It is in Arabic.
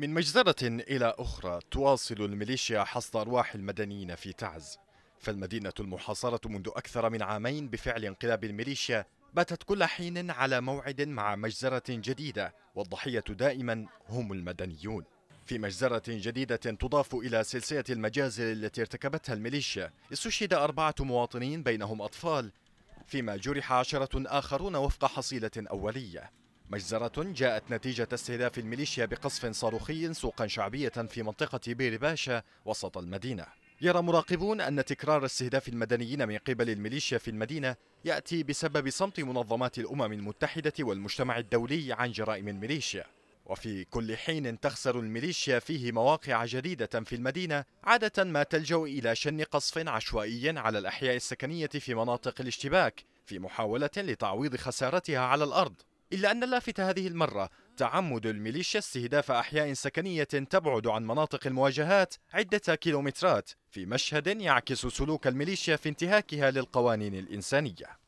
من مجزرة إلى أخرى تواصل الميليشيا حصد أرواح المدنيين في تعز فالمدينة المحاصرة منذ أكثر من عامين بفعل انقلاب الميليشيا باتت كل حين على موعد مع مجزرة جديدة والضحية دائما هم المدنيون في مجزرة جديدة تضاف إلى سلسلة المجازر التي ارتكبتها الميليشيا استشهد أربعة مواطنين بينهم أطفال فيما جرح عشرة آخرون وفق حصيلة أولية مجزرة جاءت نتيجة استهداف الميليشيا بقصف صاروخي سوقا شعبية في منطقة بير باشا وسط المدينة يرى مراقبون أن تكرار استهداف المدنيين من قبل الميليشيا في المدينة يأتي بسبب صمت منظمات الأمم المتحدة والمجتمع الدولي عن جرائم الميليشيا وفي كل حين تخسر الميليشيا فيه مواقع جديدة في المدينة عادة ما تلجأ إلى شن قصف عشوائي على الأحياء السكنية في مناطق الاشتباك في محاولة لتعويض خسارتها على الأرض إلا أن اللافت هذه المرة تعمد الميليشيا استهداف أحياء سكنية تبعد عن مناطق المواجهات عدة كيلومترات في مشهد يعكس سلوك الميليشيا في انتهاكها للقوانين الإنسانية